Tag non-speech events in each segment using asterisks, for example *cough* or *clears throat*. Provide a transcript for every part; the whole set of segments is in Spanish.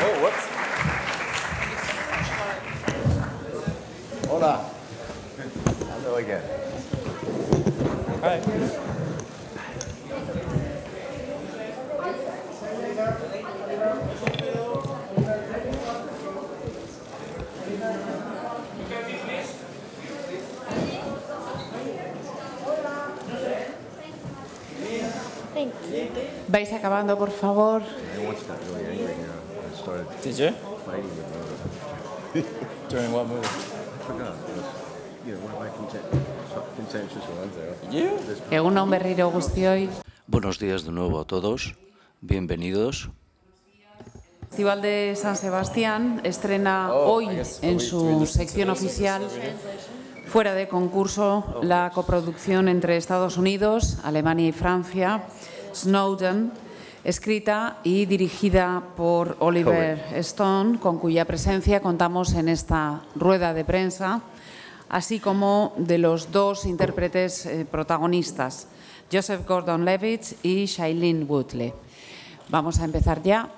Oh, whoops. Hold on. Hello again. Hi. Right. Vais acabando, por favor. Buenos días de nuevo a todos. Bienvenidos. El Festival de San Sebastián estrena oh, hoy en su sección oficial fuera de concurso la coproducción entre Estados Unidos, Alemania y Francia, Snowden, escrita y dirigida por Oliver Stone, con cuya presencia contamos en esta rueda de prensa, así como de los dos intérpretes eh, protagonistas, Joseph Gordon-Levitt y Shailene Woodley. Vamos a empezar ya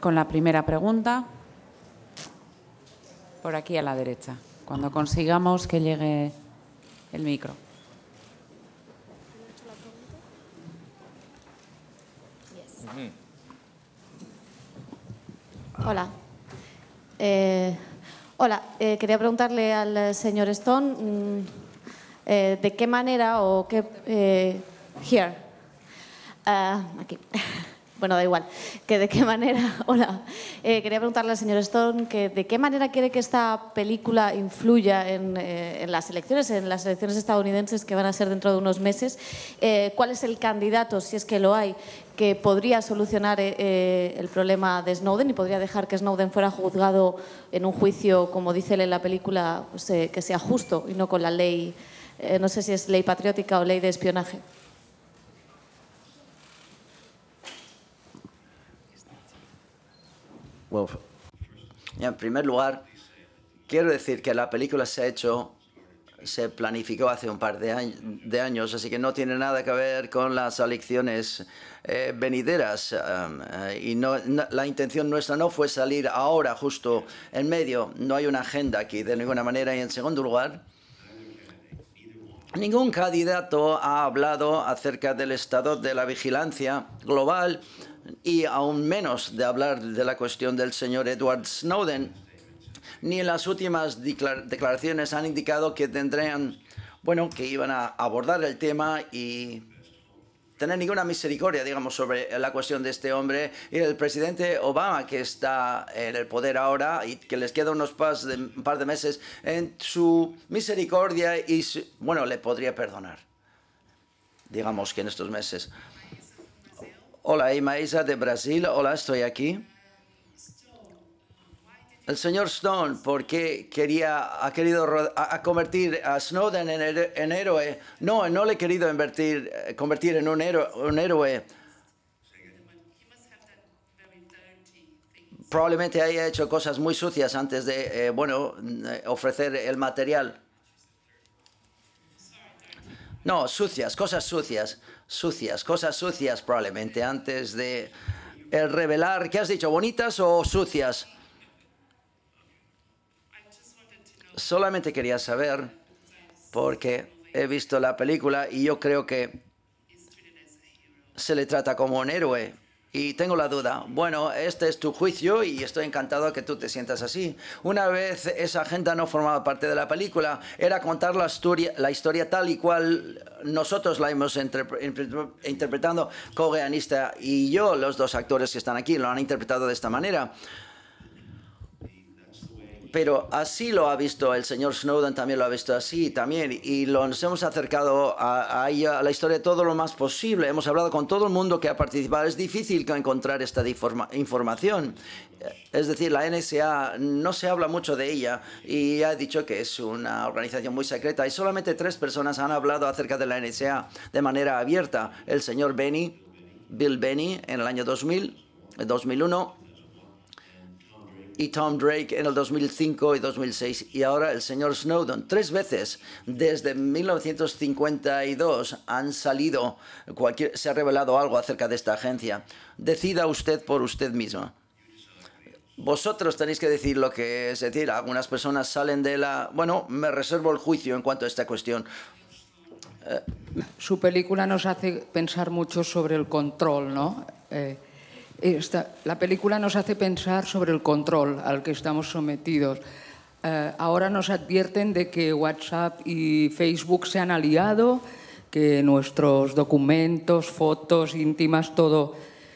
con la primera pregunta, por aquí a la derecha cuando consigamos que llegue el micro. Hola. Eh, hola, eh, quería preguntarle al señor Stone mm, eh, de qué manera o qué... here. Ah, aquí. *laughs* Bueno, da igual. Que de qué *laughs* manera, hola, eh, quería preguntarle al señor Stone que de qué manera quiere que esta película influya en, eh, las elecciones, en las elecciones estadounidenses que van a ser dentro de unos meses. Eh, ¿Cuál es el candidato, si es que lo hay, que podría solucionar el problema de Snowden y podría dejar que Snowden fuera juzgado en un juicio, como dice él en la película, pues, que sea justo y no con la ley, no sé si es ley patriótica o ley de espionaje? Wolf. En primer lugar, quiero decir que la película se ha hecho, se planificó hace un par de, años, así que no tiene nada que ver con las elecciones eh, venideras. Eh, y la intención nuestra no fue salir ahora justo en medio, no hay una agenda aquí de ninguna manera. Y en segundo lugar, Ningún candidato ha hablado acerca del estado de la vigilancia global y aún menos de hablar de la cuestión del señor Edward Snowden. Ni en las últimas declaraciones han indicado que tendrían, bueno, que iban a abordar el tema y tener ninguna misericordia, digamos, sobre la cuestión de este hombre. Y el presidente Obama, que está en el poder ahora y que les queda unos de, un par de meses, en su misericordia y, bueno, le podría perdonar, digamos que en estos meses. Hola, Imaiza de Brasil. Hola, estoy aquí el señor Stone porque quería, ha querido a, convertir a Snowden en, héroe. No, no le he querido invertir, eh, convertir en un héroe, un héroe. Probablemente haya hecho cosas muy sucias antes de, eh, bueno, eh, ofrecer el material. No, sucias, cosas sucias, sucias, cosas sucias probablemente antes de el revelar, ¿qué has dicho? ¿Bonitas o sucias? solamente quería saber porque he visto la película y yo creo que se le trata como un héroe. Y tengo la duda, bueno, este es tu juicio y estoy encantado que tú te sientas así. Una vez esa agenda no formaba parte de la película, era contar la historia, la historia tal y cual nosotros la hemos interpretando, co y yo, los dos actores que están aquí, lo han interpretado de esta manera pero así lo ha visto el señor Snowden, también lo ha visto así, también, y lo, nos hemos acercado a, ella, a, la historia todo lo más posible. Hemos hablado con todo el mundo que ha participado. Es difícil encontrar esta información. Es decir, la NSA no se habla mucho de ella y ha dicho que es una organización muy secreta y solamente tres personas han hablado acerca de la NSA de manera abierta. El señor Benny, Bill Benny, en el año 2000, 2001 y Tom Drake en el 2005 y 2006 y ahora el señor Snowden. Tres veces desde 1952 han salido, cualquier, se ha revelado algo acerca de esta agencia. Decida usted por usted mismo. Vosotros tenéis que decir lo que es, decir, algunas personas salen de la... Bueno, me reservo el juicio en cuanto a esta cuestión. Su película nos hace pensar mucho sobre el control, ¿no? Eh, la película nos hace pensar sobre el control al que estamos sometidos. Eh, ahora nos advierten de que WhatsApp y Facebook se han aliado, que nuestros documentos, fotos íntimas, todo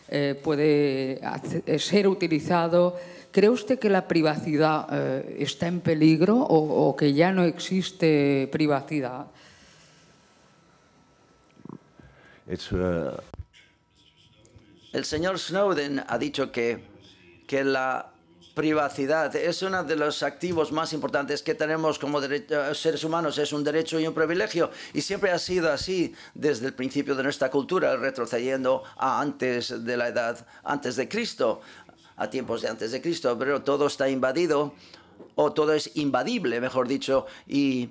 eh, puede eh, ser utilizado. ¿Cree usted que la privacidad está en peligro o, que ya no existe privacidad? Uh, el señor Snowden ha dicho que, que la privacidad es uno de los activos más importantes que tenemos como eh, seres humanos, es un derecho y un privilegio y siempre ha sido así desde el principio de nuestra cultura, retrocediendo a antes de la edad, antes de Cristo, a tiempos de antes de Cristo, pero todo está invadido o todo es invadible, mejor dicho, y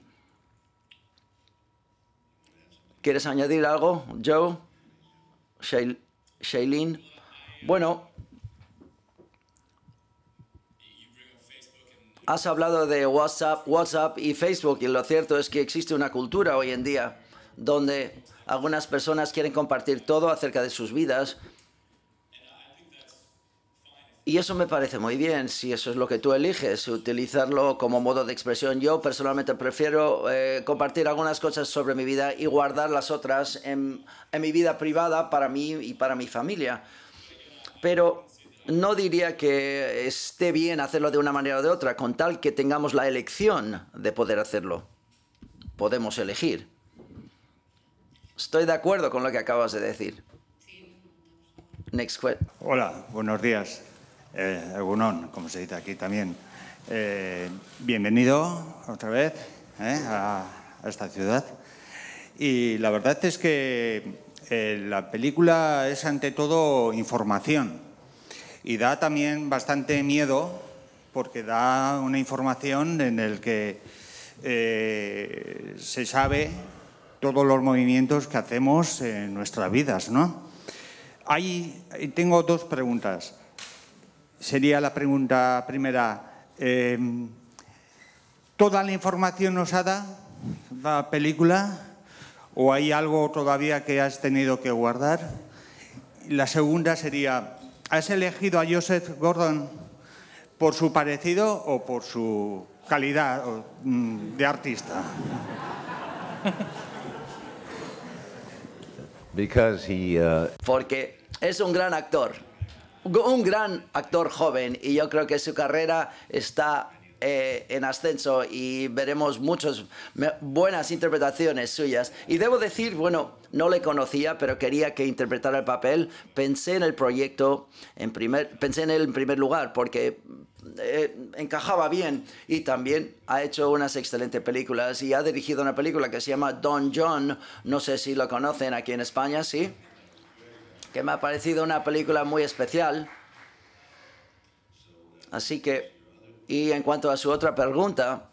¿Quieres añadir algo, Joe? Shailene. Bueno, has hablado de WhatsApp, WhatsApp y Facebook y lo cierto es que existe una cultura hoy en día donde algunas personas quieren compartir todo acerca de sus vidas y eso me parece muy bien, si eso es lo que tú eliges, utilizarlo como modo de expresión. Yo personalmente prefiero eh, compartir algunas cosas sobre mi vida y guardar las otras en, mi vida privada para mí y para mi familia. Pero no diría que esté bien hacerlo de una manera o de otra, con tal que tengamos la elección de poder hacerlo. Podemos elegir. Estoy de acuerdo con lo que acabas de decir. Next Hola, buenos días eh, como se dice aquí también. Eh, bienvenido otra vez eh, a, esta ciudad. Y la verdad es que eh, la película es ante todo información y da también bastante miedo porque da una información en el que se sabe todos los movimientos que hacemos en nuestras vidas. ¿no? tengo dos preguntas sería la pregunta primera. Eh, ¿Toda la información nos ha dado la película o hay algo todavía que has tenido que guardar? La segunda sería, ¿has elegido a Joseph Gordon por su parecido o por su calidad mm, de artista? Uh, Porque es un gran actor un gran actor joven y yo creo que su carrera está eh, en ascenso y veremos muchas buenas interpretaciones suyas. Y debo decir, bueno, no le conocía, pero quería que interpretara el papel. Pensé en el proyecto, en primer, pensé en él en primer lugar, porque eh, encajaba bien y también ha hecho unas excelentes películas y ha dirigido una película que se llama Don John, no sé si lo conocen aquí en España, ¿sí? sí que me ha parecido una película muy especial. Así que, y en cuanto a su otra pregunta,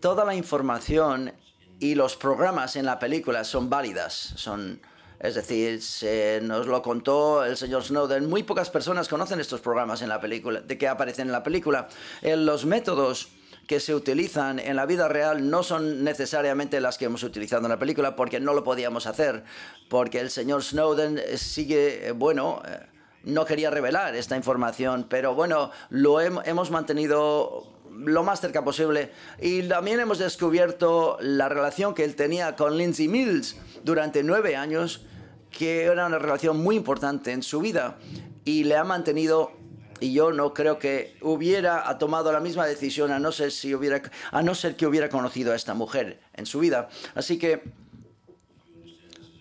toda la información y los programas en la película son válidas, son... Es decir, se nos lo contó el señor Snowden. Muy pocas personas conocen estos programas en la película, de que aparecen en la película. en los métodos que se utilizan en la vida real no son necesariamente las que hemos utilizado en la película porque no lo podíamos hacer, porque el señor Snowden sigue, eh, bueno, eh, no quería revelar esta información, pero bueno, lo hemos mantenido lo más cerca posible. Y también hemos descubierto la relación que él tenía con Lindsay Mills durante nueve años, que era una relación muy importante en su vida y le ha mantenido y yo no creo que hubiera tomado la misma decisión a no ser si hubiera a no ser que hubiera conocido a esta mujer en su vida. Así que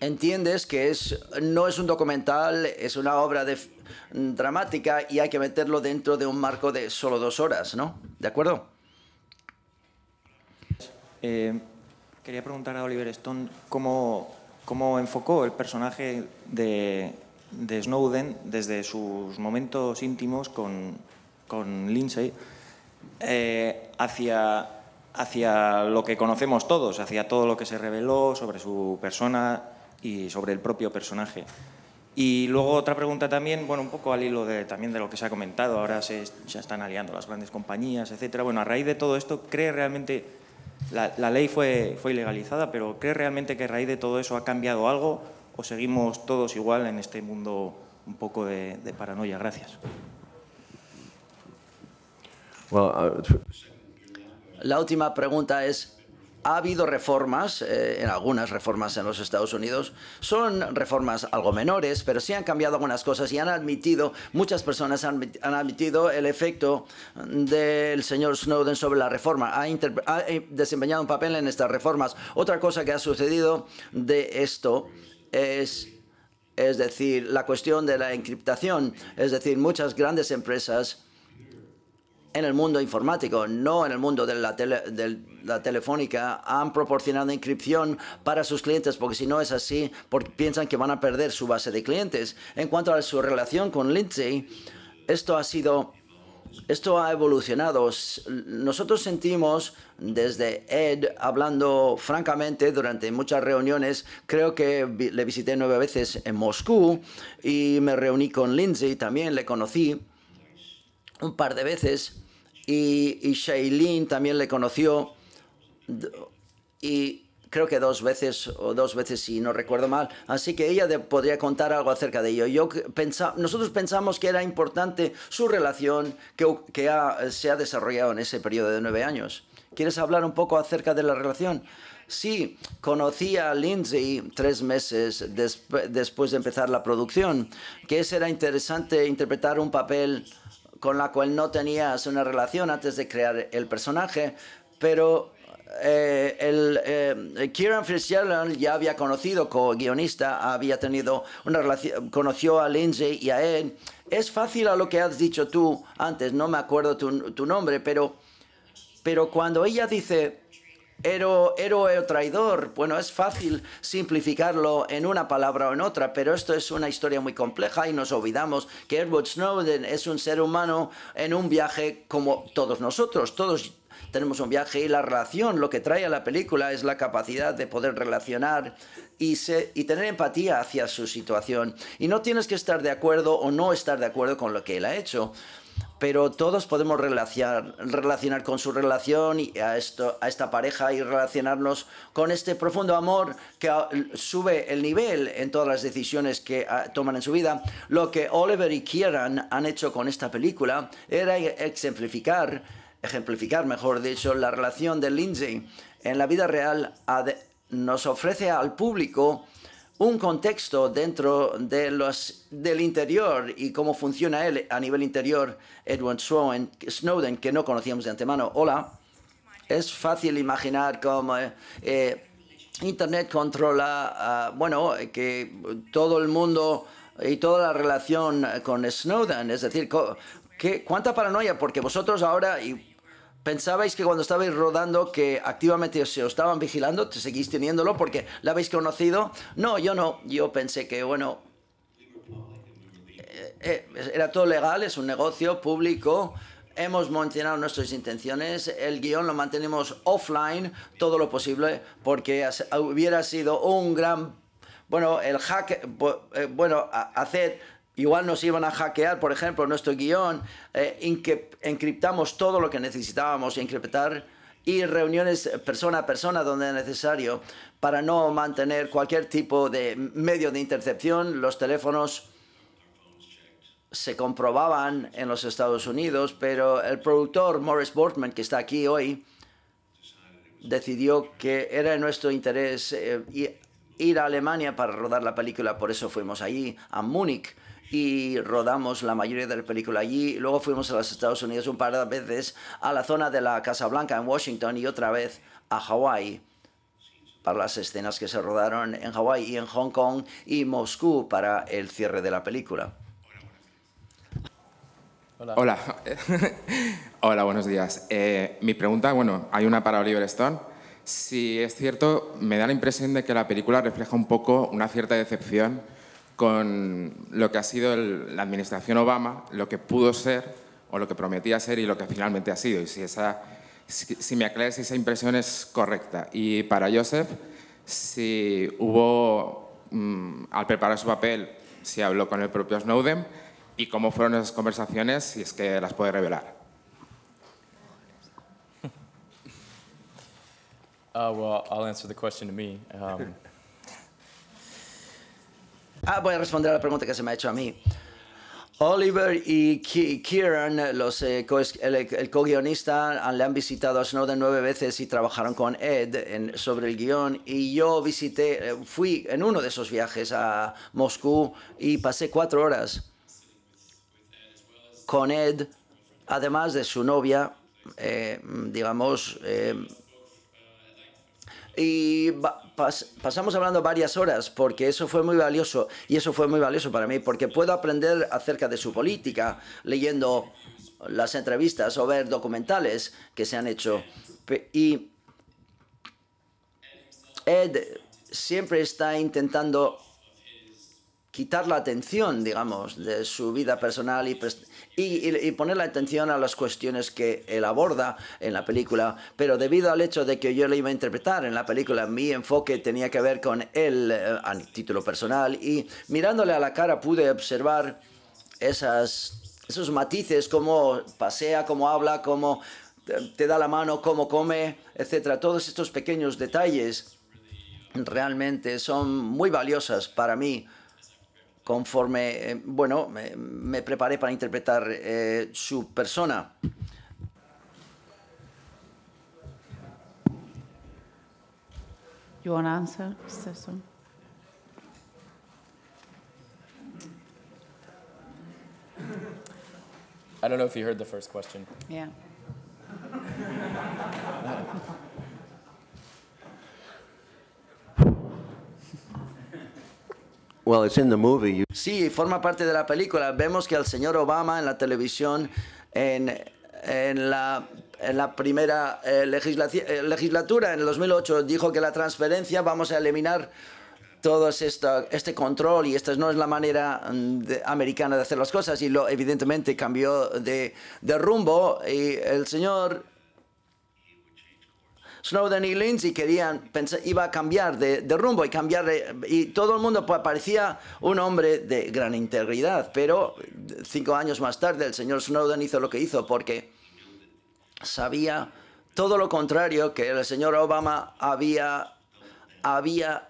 entiendes que es no es un documental, es una obra mm, dramática y hay que meterlo dentro de un marco de solo dos horas, ¿no? ¿De acuerdo? Eh, quería preguntar a Oliver Stone cómo, cómo enfocó el personaje de de Snowden desde sus momentos íntimos con, con Lindsay eh, hacia, hacia lo que conocemos todos, hacia todo lo que se reveló sobre su persona y sobre el propio personaje. Y luego otra pregunta también, bueno, un poco al hilo de, también de lo que se ha comentado, ahora se, están aliando las grandes compañías, etcétera. Bueno, a raíz de todo esto, ¿cree realmente, la, la ley fue, fue ilegalizada, pero ¿cree realmente que a raíz de todo eso ha cambiado algo? o pues seguimos todos igual en este mundo un poco de, paranoia? Gracias. Uh, la última pregunta es, ha habido reformas, eh, en algunas reformas en los Estados Unidos, son reformas algo menores, pero sí han cambiado algunas cosas y han admitido, muchas personas han, admitido el efecto del señor Snowden sobre la reforma, ha eh, desempeñado un papel en estas reformas. Otra cosa que ha sucedido de esto es es decir, la cuestión de la encriptación, es decir, muchas grandes empresas en el mundo informático, no en el mundo de la, de la telefónica, han proporcionado encriptación para sus clientes, porque si no es así, piensan que van a perder su base de clientes. En cuanto a su relación con Lindsay, esto ha sido esto ha evolucionado. Nosotros sentimos desde Ed, hablando francamente durante muchas reuniones, creo que le visité nueve veces en Moscú y me reuní con Lindsay, también le conocí un par de veces y, y Shailene también le conoció y creo que dos veces o dos veces si no recuerdo mal, así que ella podría contar algo acerca de ello. Yo pensa, nosotros pensamos que era importante su relación que, que se ha desarrollado en ese periodo de nueve años. ¿Quieres hablar un poco acerca de la relación? Sí, conocí a Lindsay tres meses después de empezar la producción, que era interesante interpretar un papel con la cual no tenías una relación antes de crear el personaje, pero eh, el, eh, Kieran Fitzgerald ya había conocido como guionista, había tenido una relación, conoció a Lindsay y a él. Es fácil a lo que has dicho tú antes, no me acuerdo tu, nombre, pero, pero cuando ella dice héroe, traidor, bueno, es fácil simplificarlo en una palabra o en otra, pero esto es una historia muy compleja y nos olvidamos que Edward Snowden es un ser humano en un viaje como todos nosotros, todos tenemos un viaje y la relación, lo que trae a la película es la capacidad de poder relacionar y, tener empatía hacia su situación. Y no tienes que estar de acuerdo o no estar de acuerdo con lo que él ha hecho pero todos podemos relacionar, relacionar con su relación y a, esto, a esta pareja y relacionarnos con este profundo amor que sube el nivel en todas las decisiones que toman en su vida. Lo que Oliver y Kieran han hecho con esta película era exemplificar ejemplificar, mejor dicho, la relación de Lindsay en la vida real nos ofrece al público un contexto dentro de los, del interior y cómo funciona él a nivel interior, Edward Snowden, que no conocíamos de antemano. Hola, es fácil imaginar cómo eh, eh, Internet controla, ah, bueno, eh, que todo el mundo y toda la relación con Snowden, es decir, ¿cuánta paranoia? Porque vosotros ahora, pensabais que cuando estabais rodando que activamente se os estaban vigilando, te seguís teniéndolo porque la habéis conocido. No, yo no. Yo pensé que, bueno, eh, eh, era todo legal, es un negocio público. Hemos mencionado nuestras intenciones, el guión lo mantenemos offline todo lo posible porque hubiera sido un gran bueno, el hack, eh, bueno, hacer Igual nos iban a hackear, por ejemplo, nuestro guión, que eh, encriptamos todo lo que necesitábamos encriptar y reuniones persona a persona donde es necesario para no mantener cualquier tipo de medio de intercepción. Los teléfonos se comprobaban en los Estados Unidos, pero el productor Morris Bortman, que está aquí hoy, decidió que era de nuestro interés eh, ir a Alemania para rodar la película, por eso fuimos allí, a Múnich, y rodamos la mayoría de la película allí. Luego fuimos a los Estados Unidos un par de veces a la zona de la Casa Blanca en Washington y otra vez a Hawái para las escenas que se rodaron en Hawái y en Hong Kong y Moscú para el cierre de la película. Hola. Hola, *laughs* Hola buenos días. Eh, mi pregunta, bueno, hay una para Oliver Stone. Si es cierto, me da la impresión de que la película refleja un poco una cierta decepción con lo que ha sido la administración Obama, lo que pudo ser o lo que prometía ser y lo que finalmente ha sido. Y si, esa, si, me aclaras si esa impresión es correcta. Y para Joseph, si hubo, mm, al preparar su papel, si habló con el propio Snowden y cómo fueron esas conversaciones, si es que las puede revelar. *laughs* Uh, well, I'll answer the question to me. Um, Ah, voy a responder a la pregunta que se me ha hecho a mí. Oliver y Kieran, los, eh, el, co-guionista, ah, le han visitado a Snowden nueve veces y trabajaron con Ed sobre el guión. Y yo visité, eh, fui en uno de esos viajes a Moscú y pasé cuatro horas con Ed, además de su novia, eh, digamos, y pasamos hablando varias horas porque eso fue muy valioso y eso fue muy valioso para mí porque puedo aprender acerca de su política leyendo las entrevistas o ver documentales que se han hecho. Y Ed siempre está intentando quitar la atención, digamos, de su vida personal y, poner la atención a las cuestiones que él aborda en la película, pero debido al hecho de que yo le iba a interpretar en la película, mi enfoque tenía que ver con él eh, a título personal y mirándole a la cara pude observar esas, esos matices, cómo pasea, cómo habla, cómo te da la mano, cómo come, etc. Todos estos pequeños detalles realmente son muy valiosas para mí conforme, eh, bueno, me, me, preparé para interpretar eh, su persona. You want to answer, Stetson? I don't know if you heard the first question. Yeah. *laughs* Sí, forma parte de la película. Vemos que el señor Obama en la televisión, en, en la, primera eh, eh, legislatura, en el 2008, dijo que la transferencia vamos a eliminar todo esto, este control y esta no es la manera mm, americana de hacer las cosas y lo evidentemente cambió de, de rumbo y el señor Snowden y Lindsay querían, iba a cambiar de, rumbo y cambiar, y todo el mundo parecía un hombre de gran integridad, pero cinco años más tarde el señor Snowden hizo lo que hizo porque sabía todo lo contrario que el señor Obama había, había,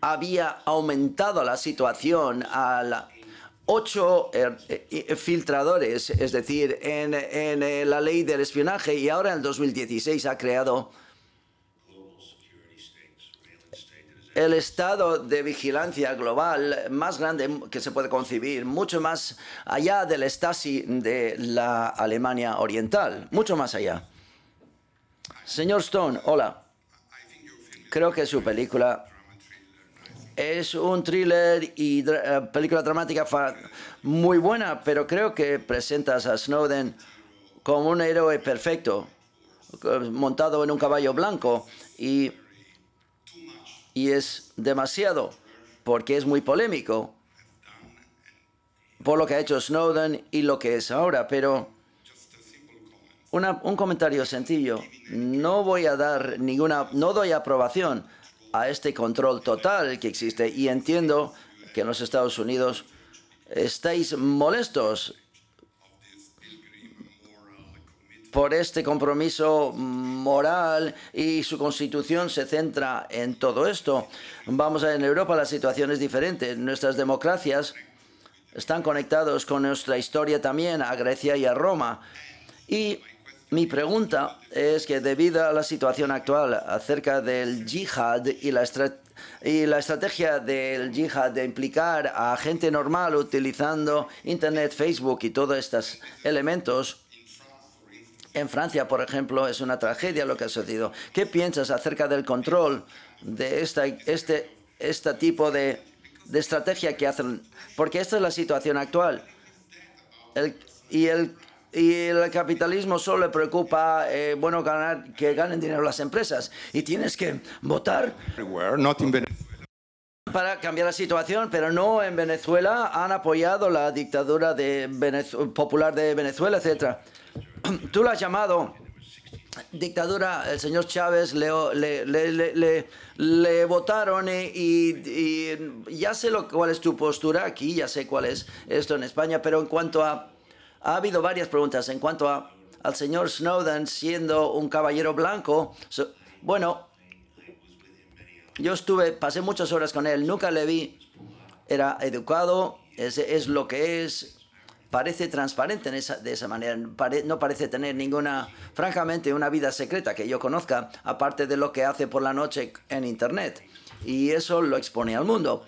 había aumentado la situación a la, ocho eh, eh, filtradores, es decir, en, eh, la ley del espionaje y ahora en el 2016 ha creado el estado de vigilancia global más grande que se puede concebir, mucho más allá del Stasi de la Alemania Oriental, mucho más allá. Señor Stone, hola. Creo que su película es un thriller y eh, película dramática muy buena, pero creo que presentas a Snowden como un héroe perfecto, montado en un caballo blanco, y, es demasiado, porque es muy polémico por lo que ha hecho Snowden y lo que es ahora, pero un comentario sencillo. No voy a dar ninguna, no doy aprobación a este control total que existe. Y entiendo que en los Estados Unidos estáis molestos por este compromiso moral y su constitución se centra en todo esto. Vamos a ver, en Europa la situación es diferente. Nuestras democracias están conectados con nuestra historia también, a Grecia y a Roma. Y mi pregunta es que debido a la situación actual acerca del yihad y la, estrategia del yihad de implicar a gente normal utilizando Internet, Facebook y todos estos elementos, en Francia, por ejemplo, es una tragedia lo que ha sucedido. ¿Qué piensas acerca del control de esta, este, este tipo de, estrategia que hacen? Porque esta es la situación actual. y el y el capitalismo solo le preocupa eh, bueno ganar que ganen dinero las empresas y tienes que votar para cambiar la situación, pero no en Venezuela han apoyado la dictadura de popular de Venezuela, etcétera. Tú la has llamado dictadura, el señor Chávez le, le, votaron y, y, ya sé lo, cuál es tu postura aquí, ya sé cuál es esto en España, pero en cuanto a ha habido varias preguntas en cuanto al señor Snowden siendo un caballero blanco. bueno, yo estuve, pasé muchas horas con él, nunca le vi. Era educado, es, lo que es, parece transparente de esa manera, no parece tener ninguna, francamente, una vida secreta que yo conozca, aparte de lo que hace por la noche en Internet. Y eso lo expone al mundo.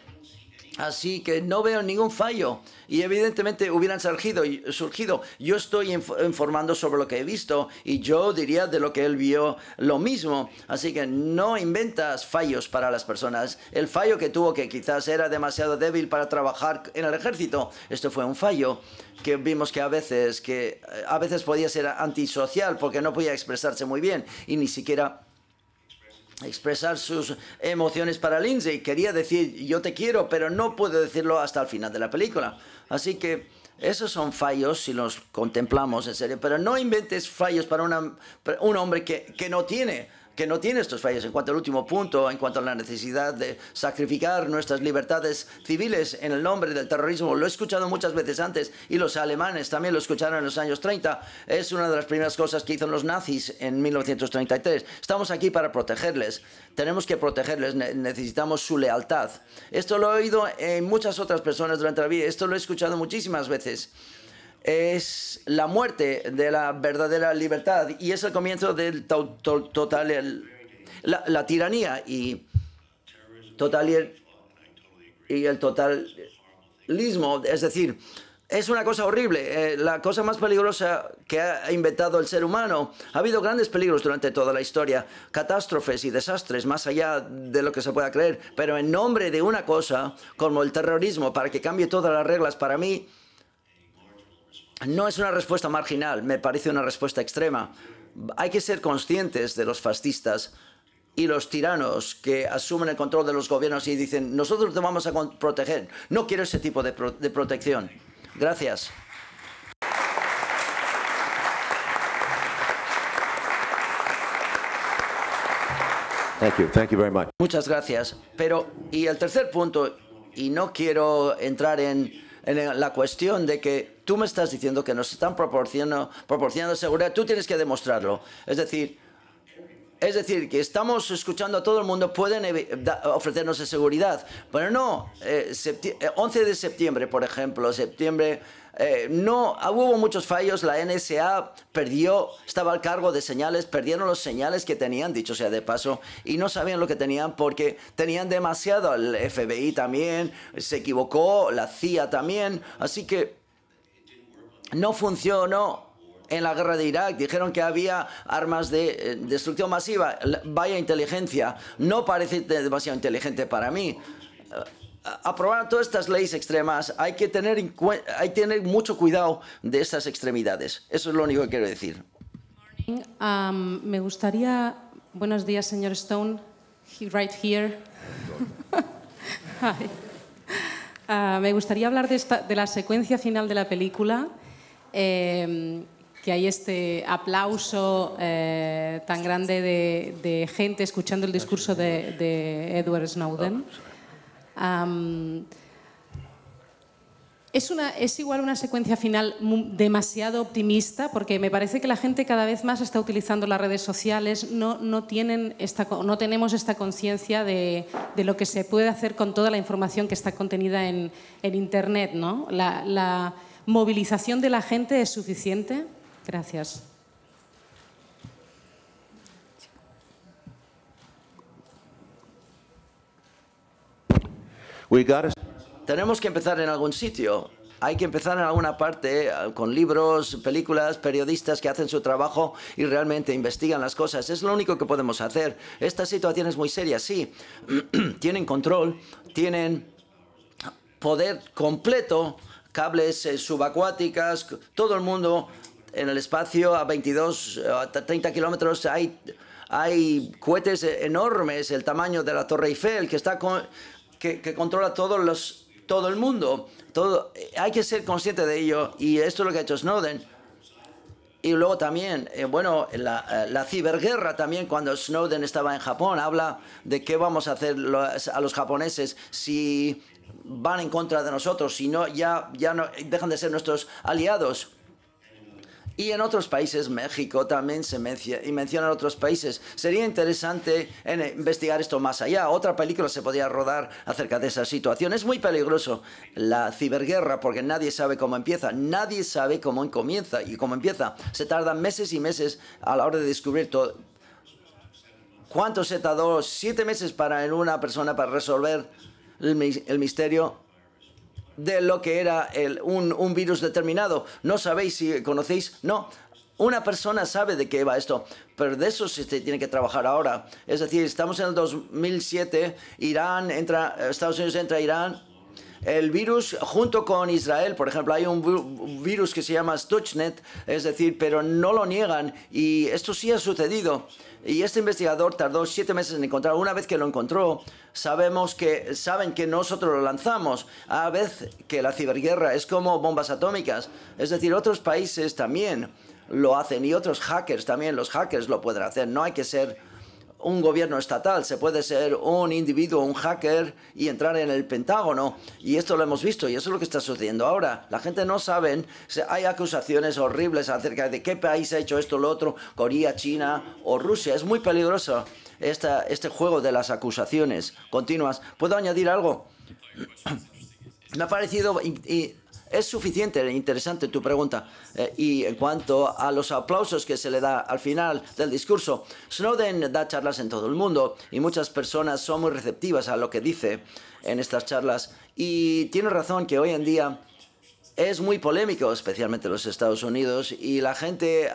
Así que no veo ningún fallo y evidentemente hubieran surgido, surgido. Yo estoy informando sobre lo que he visto y yo diría de lo que él vio lo mismo. Así que no inventas fallos para las personas. El fallo que tuvo que quizás era demasiado débil para trabajar en el ejército. Esto fue un fallo que vimos que a veces que eh, a veces podía ser antisocial porque no podía expresarse muy bien y ni siquiera expresar sus emociones para Lindsay. Quería decir yo te quiero, pero no puedo decirlo hasta el final de la película. Así que esos son fallos si los contemplamos en serio, pero no inventes fallos para, un hombre que no tiene que no tiene estos fallos en cuanto al último punto, en cuanto a la necesidad de sacrificar nuestras libertades civiles en el nombre del terrorismo. Lo he escuchado muchas veces antes y los alemanes también lo escucharon en los años 30. Es una de las primeras cosas que hicieron los nazis en 1933. Estamos aquí para protegerles. Tenemos que protegerles. necesitamos su lealtad. Esto lo he oído en muchas otras personas durante la vida. Esto lo he escuchado muchísimas veces es la muerte de la verdadera libertad y es el comienzo del total la, tiranía y total el, totalismo, es decir, es una cosa horrible, eh, la cosa más peligrosa que ha inventado el ser humano. Ha habido grandes peligros durante toda la historia, catástrofes y desastres más allá de lo que se pueda creer, pero en nombre de una cosa como el terrorismo, para que cambie todas las reglas para mí, no es una respuesta marginal, me parece una respuesta extrema. Hay que ser conscientes de los fascistas y los tiranos que asumen el control de los gobiernos y dicen, nosotros te vamos a proteger. No quiero ese tipo de, protección. Gracias. Muchas gracias. Pero, y el tercer punto, y no quiero entrar en en la cuestión de que tú me estás diciendo que nos están proporcionando, proporcionando seguridad, tú tienes que demostrarlo. Es decir, es decir, que estamos escuchando a todo el mundo, pueden ofrecernos seguridad, pero no, 11 eh, eh, de septiembre, por ejemplo, septiembre eh, no ah, hubo muchos fallos, la NSA perdió, estaba al cargo de señales, perdieron los señales que tenían, dicho sea de paso, y no sabían lo que tenían porque tenían demasiado, el FBI también se equivocó, la CIA también, así que no funcionó en la guerra de Irak dijeron que había armas de eh, destrucción masiva. Vaya inteligencia. No parece demasiado inteligente para mí aprobar todas estas leyes extremas, hay que tener, mucho cuidado de estas extremidades. Eso es lo único que quiero decir. Um, me gustaría... Buenos días, señor Stone. right here. *laughs* Uh, me gustaría hablar de, la secuencia final de la película, em, que hay este aplauso eh, tan grande de, gente escuchando el discurso de, Edward Snowden. Oh, es, igual una secuencia final demasiado optimista porque me parece que la gente cada vez más está utilizando las redes sociales, no, tenemos esta conciencia de, lo que se puede hacer con toda la información que está contenida en, Internet. ¿no? la, movilización de la gente es suficiente? Gracias. Tenemos que empezar en algún sitio. Hay que empezar en alguna parte eh, con libros, películas, periodistas que hacen su trabajo y realmente investigan las cosas. Es lo único que podemos hacer. Esta situación es muy seria, sí. *clears throat* tienen control, tienen poder completo, cables eh, subacuáticas, todo el mundo en el espacio a 22, a 30 kilómetros hay hay cohetes enormes, el tamaño de la Torre Eiffel, que está con, que, controla todo el mundo. Todo, hay que ser consciente de ello y esto es lo que ha hecho Snowden. Y luego también, eh, bueno, eh, la, ciberguerra también, cuando Snowden estaba en Japón, habla de qué vamos a hacer a los japoneses si van en contra de nosotros, si no, ya, ya no, dejan de ser nuestros aliados. Y en otros países, México también se menciona, y mencionan otros países. Sería interesante eh, investigar esto más allá. Otra película se podría rodar acerca de esa situación. Es muy peligroso la ciberguerra porque nadie sabe cómo empieza, nadie sabe cómo comienza y cómo empieza. Se tardan meses y meses a la hora de descubrir todo. ¿Cuánto se tardó? Siete meses para en una persona para resolver el misterio de lo que era un, virus determinado. No sabéis si conocéis, no, una persona sabe de qué va esto, pero de eso se tiene que trabajar ahora. Es decir, estamos en el 2007, Irán entra, Estados Unidos entra a Irán, el virus junto con Israel, por ejemplo, hay un virus que se llama Stuxnet, es decir, pero no lo niegan y esto sí ha sucedido. Y este investigador tardó siete meses en encontrarlo. Una vez que lo encontró, sabemos que, saben que nosotros lo lanzamos. A vez que la ciberguerra es como bombas atómicas. Es decir, otros países también lo hacen y otros hackers también, los hackers lo pueden hacer. No hay que ser un gobierno estatal, se puede ser un individuo, un hacker y entrar en el Pentágono. Y esto lo hemos visto y eso es lo que está sucediendo ahora. La gente no sabe, hay acusaciones horribles acerca de qué país ha hecho esto, o lo otro, Corea, China o Rusia. Es muy peligroso este juego de las acusaciones continuas. ¿Puedo añadir algo? *clears throat* Me ha parecido... Es suficiente, interesante tu pregunta. Eh, y en cuanto a los aplausos que se le da al final del discurso, Snowden da charlas en todo el mundo y muchas personas son muy receptivas a lo que dice en estas charlas. Y tiene razón que hoy en día es muy polémico, especialmente en los Estados Unidos, y la gente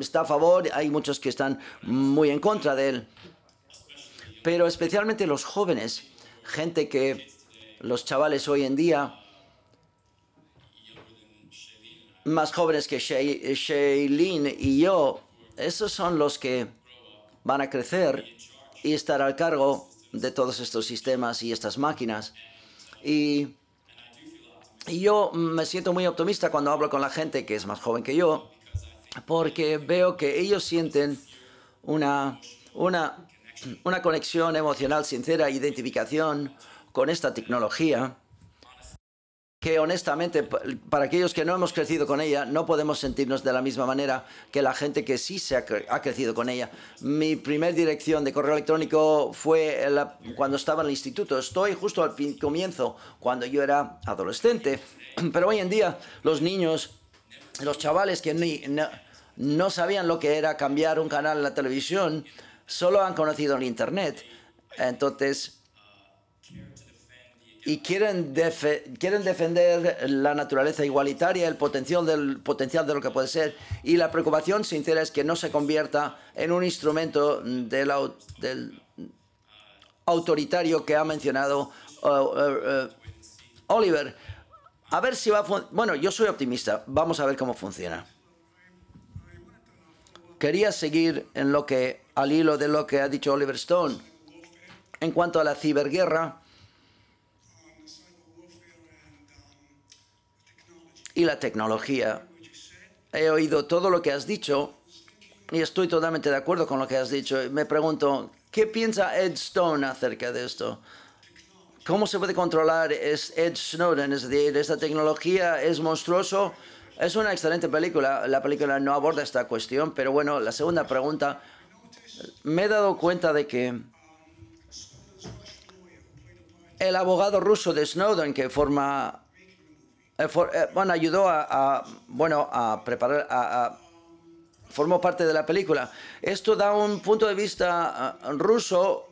está a favor, hay muchos que están muy en contra de él. Pero especialmente los jóvenes, gente que los chavales hoy en día más jóvenes que Shailin eh, y yo, esos son los que van a crecer y estar al cargo de todos estos sistemas y estas máquinas. Y, yo me siento muy optimista cuando hablo con la gente que es más joven que yo, porque veo que ellos sienten una, una, una conexión emocional sincera, identificación con esta tecnología que honestamente, para aquellos que no hemos crecido con ella, no podemos sentirnos de la misma manera que la gente que sí se ha, crecido con ella. Mi primer dirección de correo electrónico fue cuando estaba en el instituto. Estoy justo al comienzo, cuando yo era adolescente. *clears throat* Pero hoy en día los niños, los chavales que no, no sabían lo que era cambiar un canal en la televisión, solo han conocido el Internet. Entonces, y quieren, quieren defender la naturaleza igualitaria, el potencial, del, potencial de lo que puede ser. Y la preocupación sincera es que no se convierta en un instrumento del, autoritario que ha mencionado uh, uh, uh, Oliver. A ver si va Bueno, yo soy optimista. Vamos a ver cómo funciona. Quería seguir en lo que, al hilo de lo que ha dicho Oliver Stone. En cuanto a la ciberguerra, y la tecnología. He oído todo lo que has dicho y estoy totalmente de acuerdo con lo que has dicho. Me pregunto, ¿qué piensa Ed Stone acerca de esto? ¿Cómo se puede controlar es Ed Snowden? Es decir, esta tecnología es monstruoso. Es una excelente película. La película no aborda esta cuestión, pero bueno, la segunda pregunta. Me he dado cuenta de que el abogado ruso de Snowden, que forma eh, eh, bueno, ayudó a, preparar, formó parte de la película. Esto da un punto de vista eh, ruso,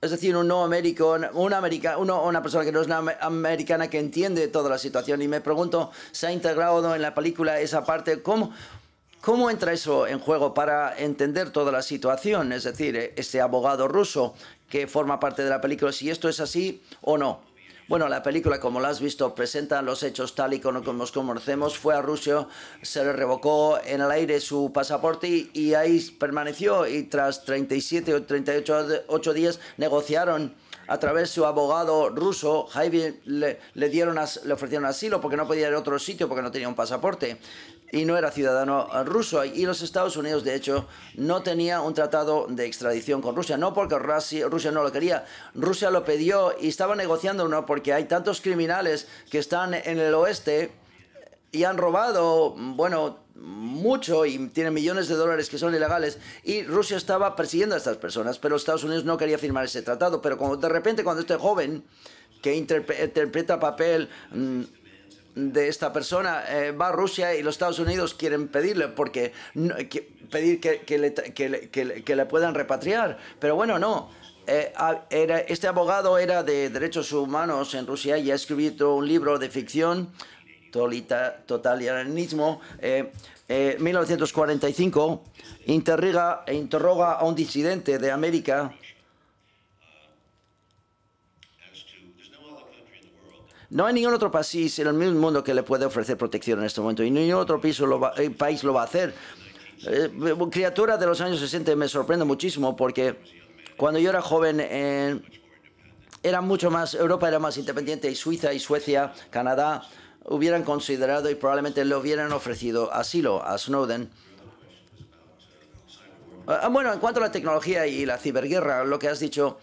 es decir, un no americano, una, una persona que no es una americana que entiende toda la situación. Y me pregunto, ¿se ha integrado en la película esa parte? cómo entra eso en juego para entender toda la situación? Es decir, ese abogado ruso que forma parte de la película, si esto es así o no. Bueno, la película, como la has visto, presenta los hechos tal y como los conocemos. Fue a Rusia, se le revocó en el aire su pasaporte y ahí permaneció y tras 37 o 38 días negociaron a través de su abogado ruso, Jaime, le, dieron le ofrecieron asilo porque no podía ir a otro sitio porque no tenía un pasaporte y no era ciudadano ruso. Y los Estados Unidos, de hecho, no tenía un tratado de extradición con Rusia. No porque Rusia no lo quería, Rusia lo pidió y estaba negociando uno porque hay tantos criminales que están en el oeste y han robado, bueno, mucho y tienen millones de dólares que son ilegales y Rusia estaba persiguiendo a estas personas, pero Estados Unidos no quería firmar ese tratado, pero de repente cuando este joven que interpreta papel mm, de esta persona eh, va a Rusia y los Estados Unidos quieren pedirle porque que, pedir que, le, puedan repatriar, pero bueno, no. Eh, este abogado era de derechos humanos en Rusia y ha escrito un libro de ficción totalitarismo, eh, 1945, eh, interriga e interroga a un disidente de América. No hay ningún otro país en el mundo que le pueda ofrecer protección en este momento y ningún otro país lo va, eh, país lo va a hacer. Eh, criatura de los años 60 me sorprende muchísimo porque cuando yo era joven era mucho más, Europa era más independiente y Suiza y Suecia, Canadá, hubieran considerado y probablemente le hubieran ofrecido asilo a Snowden. Ah, ah, bueno, en cuanto a la tecnología y la ciberguerra, lo que has dicho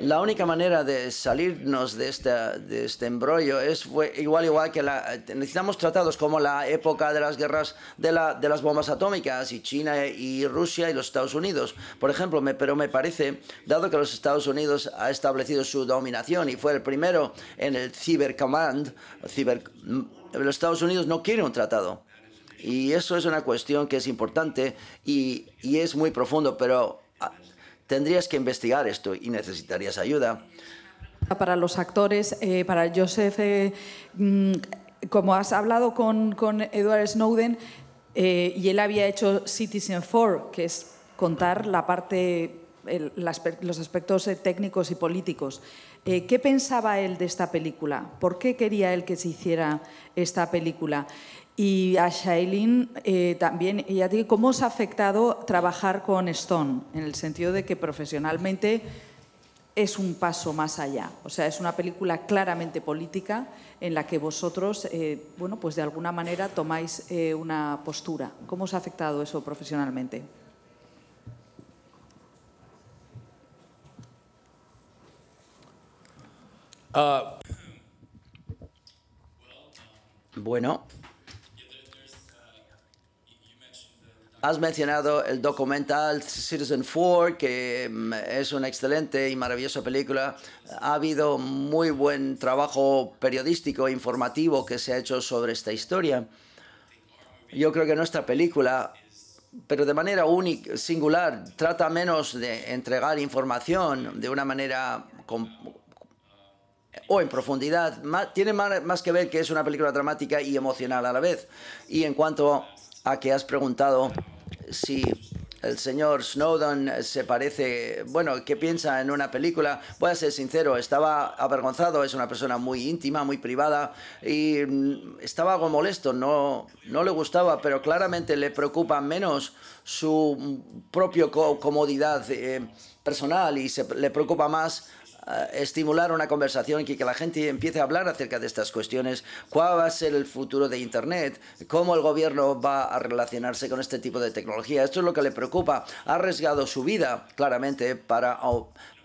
la única manera de salirnos de este, de este embrollo es igual, igual que la, necesitamos tratados como la época de las guerras de, la, de las bombas atómicas y China y Rusia y los Estados Unidos, por ejemplo, me, pero me parece, dado que los Estados Unidos ha establecido su dominación y fue el primero en el Cyber Command, los Estados Unidos no quieren un tratado. Y eso es una cuestión que es importante y, y es muy profundo, pero ah, tendrías que investigar esto y necesitarías ayuda. Para los actores, eh, para Joseph, eh, mm, como has hablado con, Edward Snowden, eh, y él había hecho Citizen 4, que es contar la parte, los aspectos técnicos y políticos. ¿Qué pensaba él de esta película? ¿Por qué quería él que se hiciera esta película? Y a Shailin eh, también, a ti, ¿cómo os ha afectado trabajar con Stone? En el sentido de que profesionalmente es un paso más allá. O sea, es una película claramente política en la que vosotros, eh, bueno, pues de alguna manera tomáis eh, una postura. ¿Cómo os ha afectado eso profesionalmente? Ah. bueno, Has mencionado el documental Citizen 4, que mm, es una excelente y maravillosa película. Ha habido muy buen trabajo periodístico e informativo que se ha hecho sobre esta historia. Yo creo que nuestra película, pero de manera única, singular, trata menos de entregar información de una manera o en profundidad. tiene más que ver que es una película dramática y emocional a la vez. Y en cuanto a que has preguntado si el señor Snowden se parece, bueno, qué piensa en una película. Voy a ser sincero, estaba avergonzado, es una persona muy íntima, muy privada y mm, estaba algo molesto, no, no le gustaba, pero claramente le preocupa menos su propia comodidad eh, personal y se, le preocupa más eh, estimular una conversación y que la gente empiece a hablar acerca de estas cuestiones. ¿Cuál va a ser el futuro de Internet? ¿Cómo el gobierno va a relacionarse con este tipo de tecnología? Esto es lo que le preocupa. Ha arriesgado su vida, claramente, para,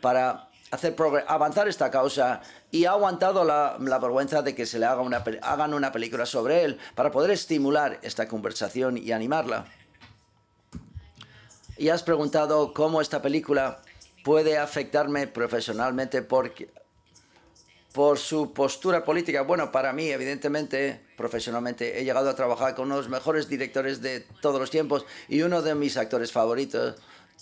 para hacer avanzar esta causa y ha aguantado la, vergüenza de que se le haga una, hagan una película sobre él para poder estimular esta conversación y animarla. Y has preguntado cómo esta película puede afectarme profesionalmente porque, por su postura política. Bueno, para mí, evidentemente, profesionalmente, he llegado a trabajar con uno de los mejores directores de todos los tiempos y uno de mis actores favoritos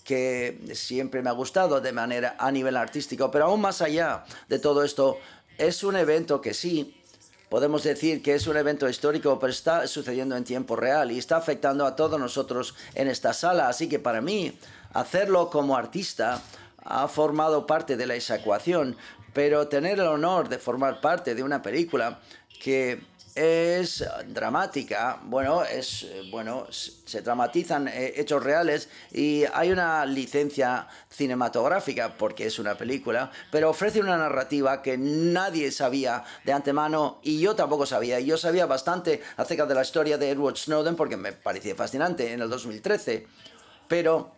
que siempre me ha gustado de manera a nivel artístico. Pero aún más allá de todo esto, es un evento que sí, podemos decir que es un evento histórico, pero está sucediendo en tiempo real y está afectando a todos nosotros en esta sala. Así que para mí, hacerlo como artista ha formado parte de la exacuación... pero tener el honor de formar parte de una película que es dramática, bueno, es bueno, se dramatizan eh, hechos reales y hay una licencia cinematográfica porque es una película, pero ofrece una narrativa que nadie sabía de antemano y yo tampoco sabía. Yo sabía bastante acerca de la historia de Edward Snowden porque me parecía fascinante en el 2013, pero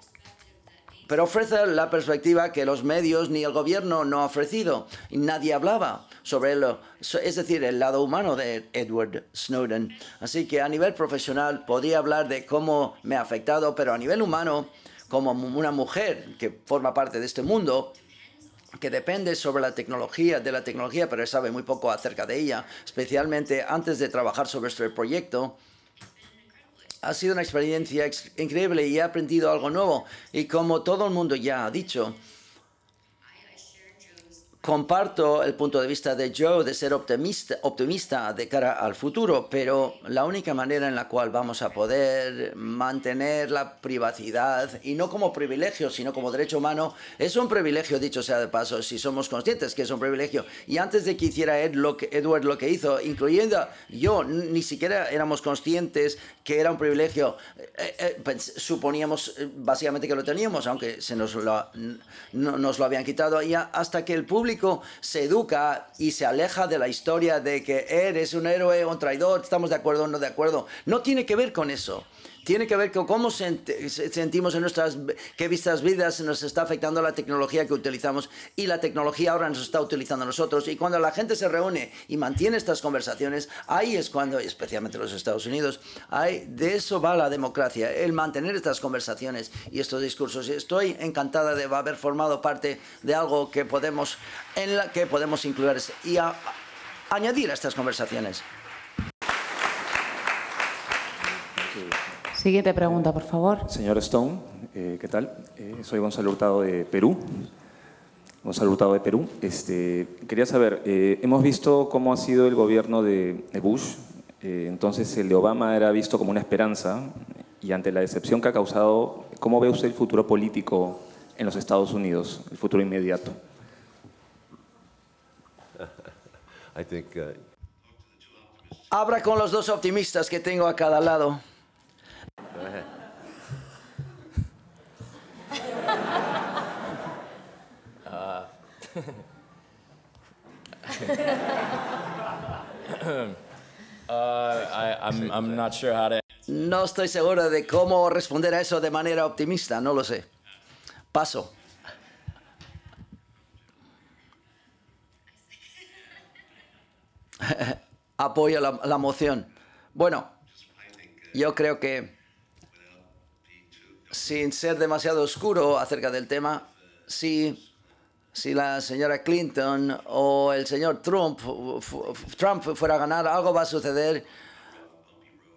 pero ofrece la perspectiva que los medios ni el gobierno no ha ofrecido. nadie hablaba sobre lo, es decir, el lado humano de Edward Snowden. Así que a nivel profesional podría hablar de cómo me ha afectado, pero a nivel humano, como una mujer que forma parte de este mundo, que depende sobre la tecnología, de la tecnología, pero sabe muy poco acerca de ella, especialmente antes de trabajar sobre este proyecto, ha sido una experiencia increíble y he aprendido algo nuevo. Y como todo el mundo ya ha dicho, comparto el punto de vista de Joe de ser optimista, optimista de cara al futuro, pero la única manera en la cual vamos a poder mantener la privacidad, y no como privilegio, sino como derecho humano, es un privilegio, dicho sea de paso, si somos conscientes que es un privilegio. Y antes de que hiciera Edward lo que hizo, incluyendo yo, ni siquiera éramos conscientes que era un privilegio, eh, eh, eh, pues, suponíamos básicamente que lo teníamos, aunque se nos lo, nos lo habían quitado, hasta que el público se educa y se aleja de la historia de que eres un héroe o un traidor, estamos de acuerdo o no de acuerdo, no tiene que ver con eso tiene que ver con cómo sentimos en nuestras, qué vistas vidas nos está afectando la tecnología que utilizamos y la tecnología ahora nos está utilizando a nosotros. Y cuando la gente se reúne y mantiene estas conversaciones, ahí es cuando, especialmente los Estados Unidos, hay, de eso va la democracia, el mantener estas conversaciones y estos discursos. Estoy encantada de haber formado parte de algo que podemos, en que podemos incluir y añadir a estas conversaciones. Siguiente pregunta, por favor. Señor Stone, eh, ¿qué tal? Eh, soy Gonzalo Hurtado de Perú. Gonzalo Hurtado de Perú. Este, quería saber, eh, hemos visto cómo ha sido el gobierno de, Bush. entonces, el de Obama era visto como una esperanza y ante la decepción que ha causado, ¿cómo ve usted el futuro político en los Estados Unidos, el futuro inmediato? *laughs* I uh, Abra con los dos optimistas que tengo a cada lado. No estoy seguro de cómo responder a eso de manera optimista, no lo sé. Paso. *laughs* Apoyo la moción. Bueno, yo creo que sin ser demasiado oscuro acerca del tema, si, la señora Clinton o el señor Trump, Trump fuera a ganar, algo va a suceder.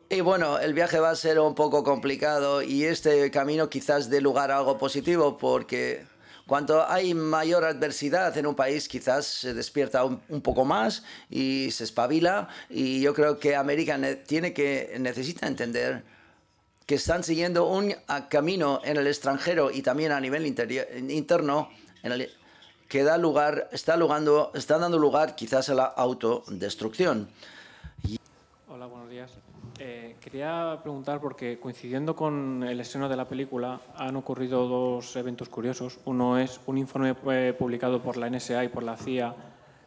Y bueno, el viaje va a ser un poco complicado y este camino quizás dé lugar a algo positivo porque cuando hay mayor adversidad en un país quizás se despierta un, poco más y se espabila y yo creo que América eh, tiene que necesita entender que están siguiendo un camino en el extranjero y también a nivel interno en que da lugar, está, está dando lugar quizás a la autodestrucción. Hola, buenos días. Eh, quería preguntar porque coincidiendo con el estreno de la película han ocurrido dos eventos curiosos. Uno es un informe eh, publicado por la NSA y por la CIA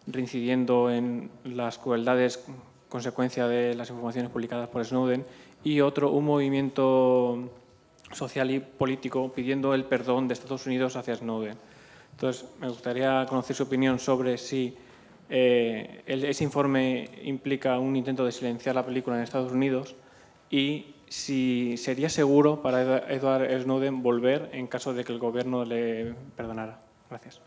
reincidiendo en las crueldades consecuencia de las informaciones publicadas por Snowden y otro un movimiento social y político pidiendo el perdón de Estados Unidos hacia Snowden. Entonces, me gustaría conocer su opinión sobre si eh, ese informe implica un intento de silenciar la película en Estados Unidos y si sería seguro para Edward Snowden volver en caso de que el gobierno le perdonara. Gracias.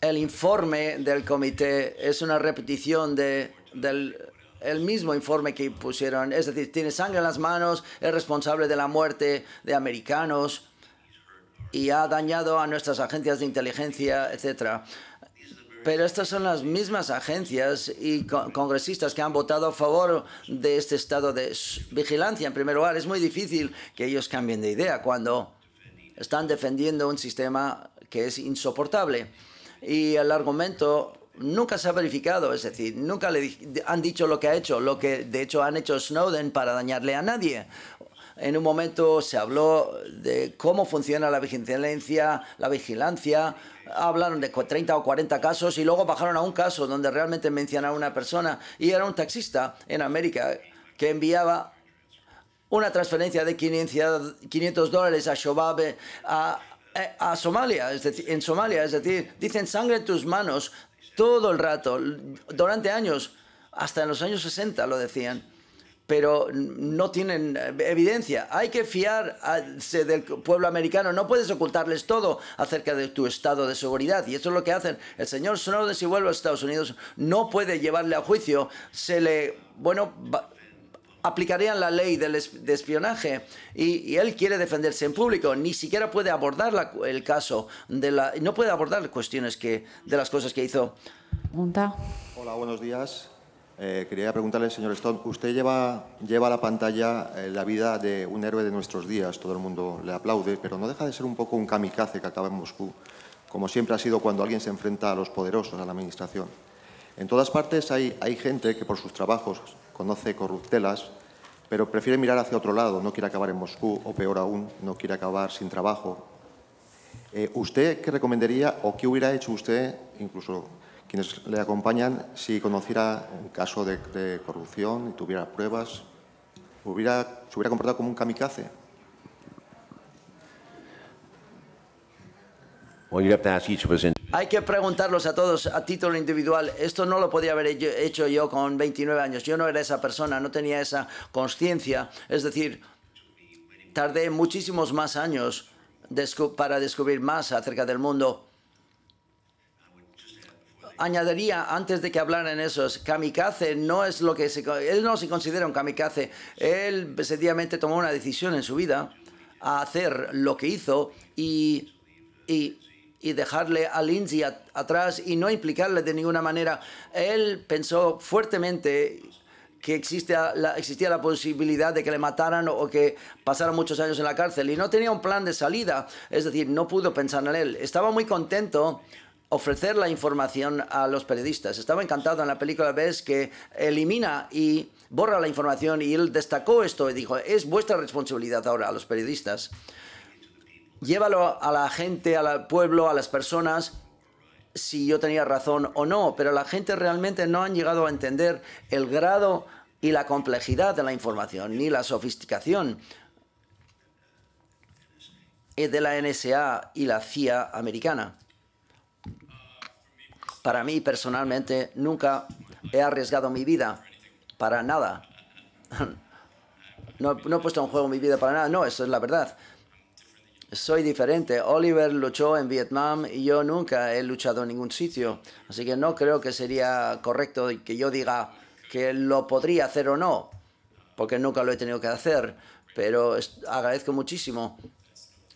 el informe del comité es una repetición del mismo informe que pusieron. Es decir, tiene sangre en las manos, es responsable de la muerte de americanos y ha dañado a nuestras agencias de inteligencia, etc. Pero estas son las mismas agencias y congresistas que han votado a favor de este estado de vigilancia. En primer lugar, es muy difícil que ellos cambien de idea cuando están defendiendo un sistema que es insoportable y el argumento nunca se ha verificado, es decir, nunca le han dicho lo que ha hecho, lo que de hecho han hecho Snowden para dañarle a nadie. En un momento se habló de cómo funciona la vigilancia, la vigilancia, hablaron de 30 o 40 casos y luego bajaron a un caso donde realmente mencionaba a una persona y era un taxista en América que enviaba una transferencia de 500 dólares a Shobabe eh, a eh, a Somalia, es decir, en Somalia, es decir, dicen sangre en tus manos todo el rato, durante años, hasta en los años 60 lo decían, pero no tienen eh, evidencia. Hay que fiarse del pueblo americano, no puedes ocultarles todo acerca de tu estado de seguridad, y eso es lo que hacen. El señor Snowden, si vuelve a Estados Unidos, no puede llevarle a juicio, se le, bueno, aplicarían la ley de espionaje y, él quiere defenderse en público, ni siquiera puede abordar el caso, no puede abordar cuestiones que, de las cosas que hizo. Hola, buenos días. Eh, quería preguntarle, señor Stone, usted lleva, lleva a la pantalla eh, la vida de un héroe de nuestros días, todo el mundo le aplaude, pero no deja de ser un poco un kamikaze que acaba en Moscú, como siempre ha sido cuando alguien se enfrenta a los poderosos, a la administración. En todas partes hay, hay gente que por sus trabajos conoce corruptelas, pero prefiere mirar hacia otro lado, no quiere acabar en Moscú o peor aún, no quiere acabar sin trabajo. Eh, ¿Usted qué recomendaría o qué hubiera hecho usted, incluso quienes le acompañan, si conociera un caso de, corrupción y tuviera pruebas? ¿Hubiera, ¿Se hubiera comportado como un kamikaze? Hay que preguntarlos a todos a título individual. Esto no lo podía haber hecho yo con 29 años. Yo no era esa persona, no tenía esa conciencia. Es decir, tardé muchísimos más años para descubrir más acerca del mundo. Añadiría, antes de que hablaran esos, kamikaze no es lo que se... Él no se considera un kamikaze. Él sencillamente tomó una decisión en su vida a hacer lo que hizo y, y y dejarle a Lindsay atrás y no implicarle de ninguna manera. Él pensó fuertemente que existía la, posibilidad de que le mataran o que pasaran muchos años en la cárcel y no tenía un plan de salida, es decir, no pudo pensar en él. Estaba muy contento ofrecer la información a los periodistas. Estaba encantado en la película, ves que elimina y borra la información y él destacó esto y dijo, es vuestra responsabilidad ahora a los periodistas llévalo a la gente, al pueblo, a las personas, si yo tenía razón o no, pero la gente realmente no han llegado a entender el grado y la complejidad de la información, ni la sofisticación de la NSA y la CIA americana. Para mí personalmente nunca he arriesgado mi vida para nada. *laughs* No, no he puesto en juego mi vida para nada, no, eso es la verdad soy diferente. Oliver luchó en Vietnam y yo nunca he luchado en ningún sitio. Así que no creo que sería correcto que yo diga que lo podría hacer o no, porque nunca lo he tenido que hacer. Pero agradezco muchísimo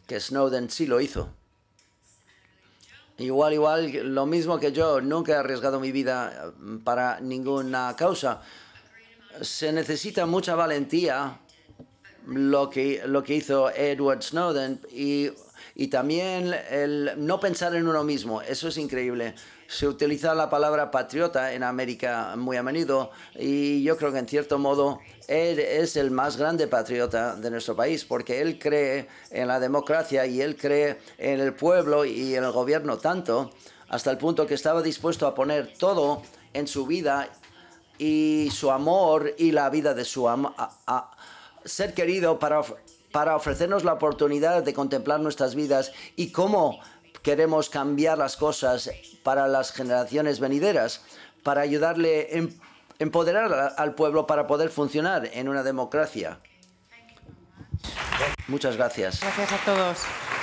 que Snowden sí lo hizo. Igual, igual, lo mismo que yo, nunca he arriesgado mi vida eh, para ninguna causa. Se necesita mucha valentía lo que, lo que hizo Edward Snowden y, también el no pensar en uno mismo. Eso es increíble. Se utiliza la palabra patriota en América muy a menudo y yo creo que en cierto modo él es el más grande patriota de nuestro país porque él cree en la democracia y él cree en el pueblo y en el gobierno tanto hasta el punto que estaba dispuesto a poner todo en su vida y su amor y la vida de su, ser querido para, ofrecernos la oportunidad de contemplar nuestras vidas y cómo queremos cambiar las cosas para las generaciones venideras, para ayudarle a em-, empoderar al pueblo para poder funcionar en una democracia. Muchas gracias. Gracias a todos.